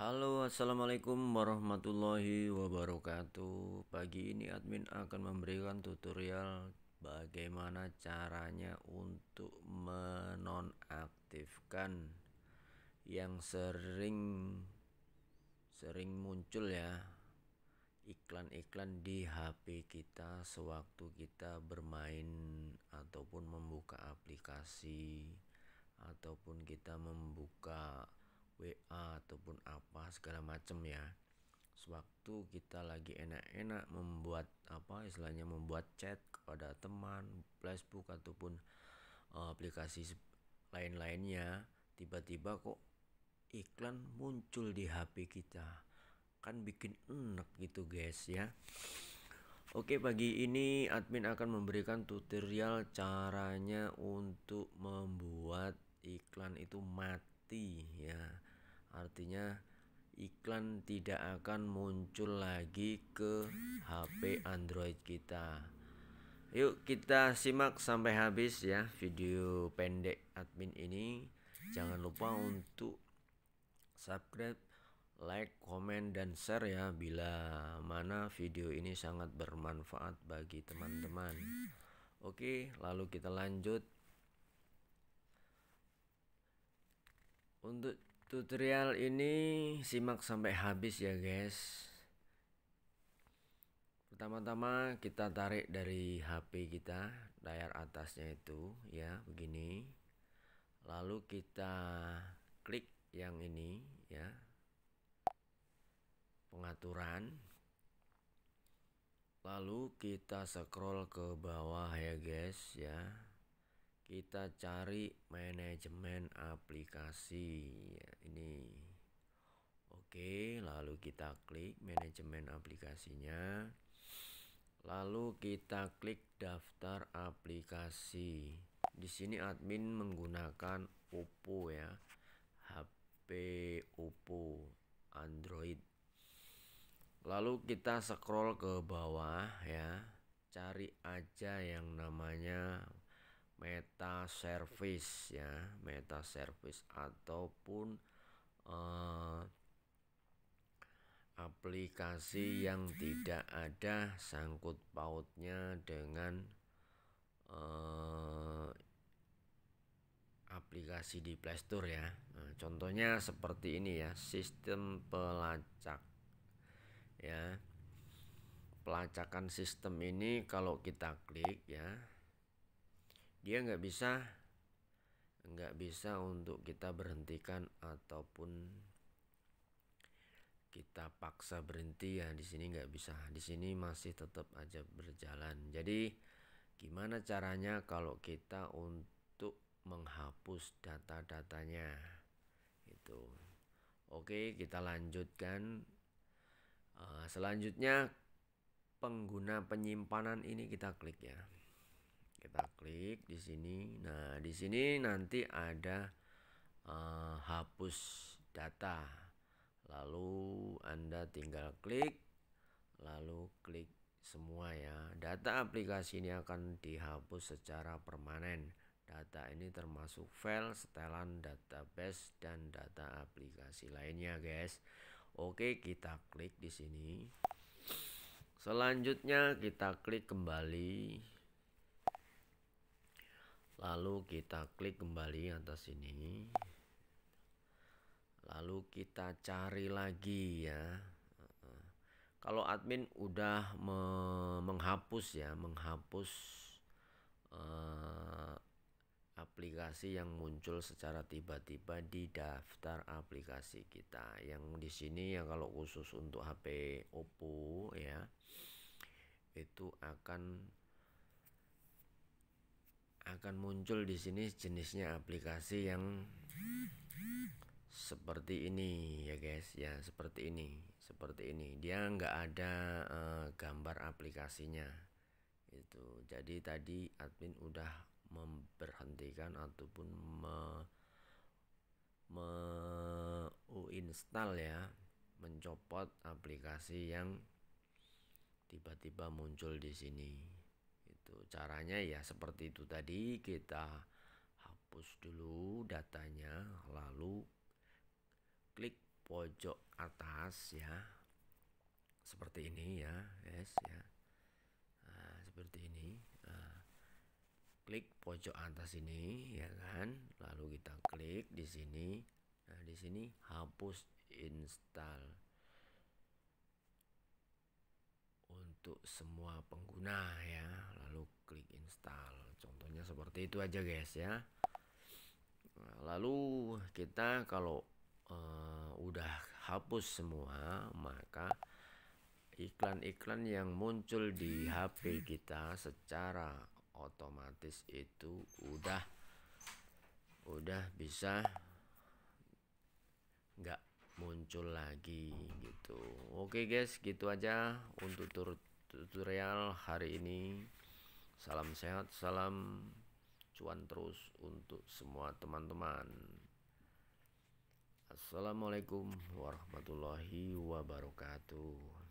Halo assalamualaikum warahmatullahi wabarakatuh Pagi ini admin akan memberikan tutorial Bagaimana caranya untuk menonaktifkan Yang sering Sering muncul ya Iklan-iklan di HP kita Sewaktu kita bermain Ataupun membuka aplikasi Ataupun kita membuka WA ataupun apa segala macam ya sewaktu kita lagi enak-enak membuat apa istilahnya membuat chat kepada teman Facebook ataupun uh, aplikasi lain-lainnya tiba-tiba kok iklan muncul di HP kita kan bikin enak gitu guys ya Oke pagi ini admin akan memberikan tutorial caranya untuk membuat iklan itu mati ya artinya iklan tidak akan muncul lagi ke HP Android kita yuk kita simak sampai habis ya video pendek admin ini jangan lupa untuk subscribe like, comment dan share ya bila mana video ini sangat bermanfaat bagi teman-teman. Oke, lalu kita lanjut untuk Tutorial ini simak sampai habis ya guys. Pertama-tama kita tarik dari HP kita, layar atasnya itu ya begini. Lalu kita klik yang ini ya. Pengaturan. Lalu kita scroll ke bawah ya guys ya kita cari manajemen aplikasi ini oke lalu kita klik manajemen aplikasinya lalu kita klik daftar aplikasi di sini admin menggunakan Oppo ya HP Oppo Android lalu kita scroll ke bawah ya cari aja yang namanya meta service ya meta service ataupun uh, aplikasi yang tidak ada sangkut pautnya dengan uh, aplikasi di Playstore ya nah, contohnya seperti ini ya sistem pelacak ya pelacakan sistem ini kalau kita klik ya dia nggak bisa nggak bisa untuk kita berhentikan ataupun kita paksa berhenti ya di sini nggak bisa di sini masih tetap aja berjalan jadi gimana caranya kalau kita untuk menghapus data-datanya itu oke kita lanjutkan eh, selanjutnya pengguna penyimpanan ini kita klik ya kita klik di sini nah di sini nanti ada uh, hapus data lalu anda tinggal klik lalu klik semua ya data aplikasi ini akan dihapus secara permanen data ini termasuk file setelan database dan data aplikasi lainnya guys oke kita klik di sini selanjutnya kita klik kembali lalu kita klik kembali atas ini lalu kita cari lagi ya kalau admin udah me menghapus ya menghapus eh, aplikasi yang muncul secara tiba-tiba di daftar aplikasi kita yang di sini ya kalau khusus untuk HP Oppo ya itu akan akan muncul di sini jenisnya aplikasi yang seperti ini ya guys ya seperti ini seperti ini dia nggak ada uh, gambar aplikasinya itu jadi tadi admin udah memberhentikan ataupun me, me uninstall ya mencopot aplikasi yang tiba-tiba muncul di sini gitu caranya ya seperti itu tadi kita hapus dulu datanya lalu klik pojok atas ya seperti ini ya yes ya nah, seperti ini nah, klik pojok atas ini ya kan lalu kita klik di sini nah di sini hapus install untuk semua pengguna ya lalu klik install contohnya seperti itu aja guys ya lalu kita kalau uh, udah hapus semua maka iklan-iklan yang muncul di HP kita secara otomatis itu udah udah bisa nggak muncul lagi gitu oke guys gitu aja untuk turut tutorial hari ini. Salam sehat, salam cuan terus untuk semua teman-teman. Assalamualaikum warahmatullahi wabarakatuh.